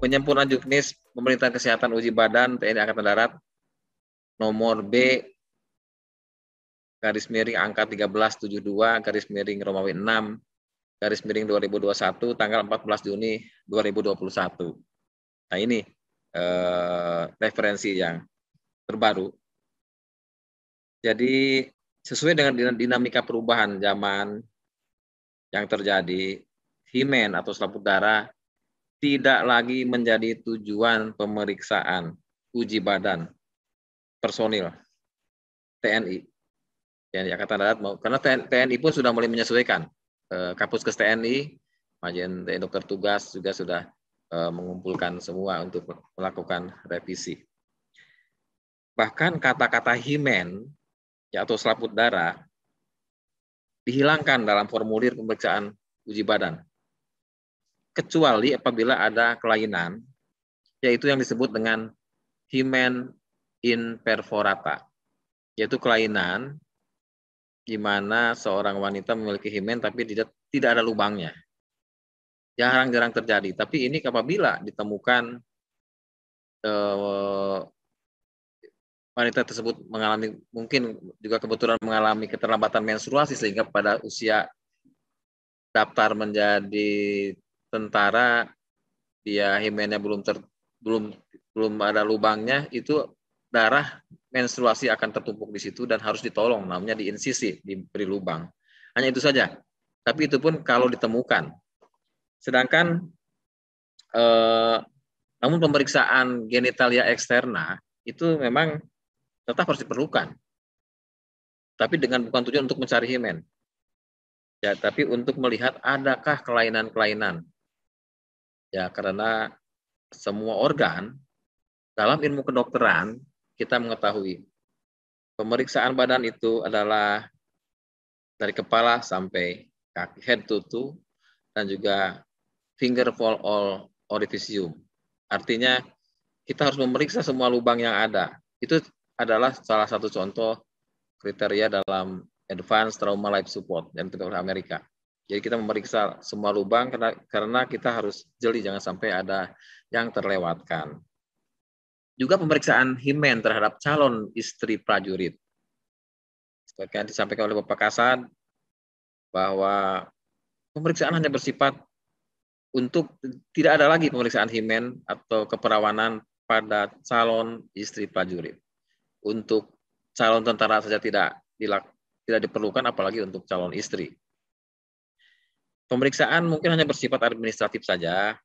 penyempurnaan juknis pemerintahan kesehatan uji badan TNI Angkatan Darat nomor B garis miring angka 1372 garis miring Romawi 6 garis miring 2021 tanggal 14 Juni 2021. Nah ini eh, referensi yang terbaru. Jadi sesuai dengan dinamika perubahan zaman yang terjadi, himen atau selaput darah tidak lagi menjadi tujuan pemeriksaan uji badan personil TNI. TNI Angkatan Darat karena TNI pun sudah mulai menyesuaikan. Eh, Kapus ke TNI, Majen TNI Dokter Tugas juga sudah eh, mengumpulkan semua untuk melakukan revisi. Bahkan kata-kata himen ya atau selaput darah dihilangkan dalam formulir pemeriksaan uji badan kecuali apabila ada kelainan, yaitu yang disebut dengan himen perforata, yaitu kelainan di mana seorang wanita memiliki himen tapi tidak tidak ada lubangnya. Jarang-jarang terjadi, tapi ini apabila ditemukan eh, wanita tersebut mengalami mungkin juga kebetulan mengalami keterlambatan menstruasi sehingga pada usia daftar menjadi tentara dia himennya belum ter, belum belum ada lubangnya itu darah menstruasi akan tertumpuk di situ dan harus ditolong namanya diinsisi diberi lubang hanya itu saja tapi itu pun kalau ditemukan sedangkan eh, namun pemeriksaan genitalia eksterna itu memang tetap harus diperlukan tapi dengan bukan tujuan untuk mencari himen ya tapi untuk melihat adakah kelainan-kelainan ya karena semua organ dalam ilmu kedokteran kita mengetahui pemeriksaan badan itu adalah dari kepala sampai kaki head to toe dan juga finger for all orificium. Artinya kita harus memeriksa semua lubang yang ada. Itu adalah salah satu contoh kriteria dalam Advanced Trauma Life Support yang ditentukan oleh Amerika. Jadi kita memeriksa semua lubang karena, karena kita harus jeli jangan sampai ada yang terlewatkan. Juga pemeriksaan himen terhadap calon istri prajurit. Seperti yang disampaikan oleh Bapak Kasad bahwa pemeriksaan hanya bersifat untuk tidak ada lagi pemeriksaan himen atau keperawanan pada calon istri prajurit. Untuk calon tentara saja tidak tidak diperlukan apalagi untuk calon istri. Pemeriksaan mungkin hanya bersifat administratif saja,